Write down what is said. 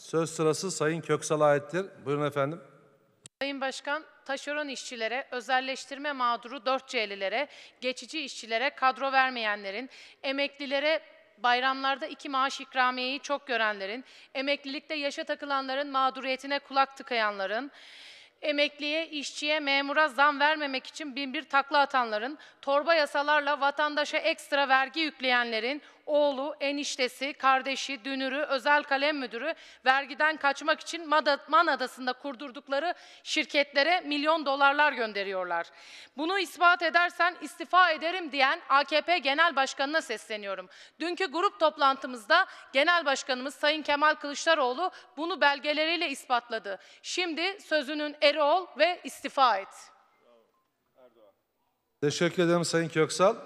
Söz sırası Sayın Köksal'a aittir. Buyurun efendim. Sayın Başkan, taşeron işçilere, özelleştirme mağduru 4C'lilere, geçici işçilere, kadro vermeyenlerin, emeklilere bayramlarda iki maaş ikramiyeyi çok görenlerin, emeklilikte yaşa takılanların mağduriyetine kulak tıkayanların, emekliye, işçiye, memura zam vermemek için binbir takla atanların, torba yasalarla vatandaşa ekstra vergi yükleyenlerin, oğlu, eniştesi, kardeşi, dünürü, özel kalem müdürü vergiden kaçmak için Man Adası'nda kurdurdukları şirketlere milyon dolarlar gönderiyorlar. Bunu ispat edersen istifa ederim diyen AKP Genel Başkanı'na sesleniyorum. Dünkü grup toplantımızda Genel Başkanımız Sayın Kemal Kılıçdaroğlu bunu belgeleriyle ispatladı. Şimdi sözünün eri ol ve istifa et. Teşekkür ederim Sayın Köksal.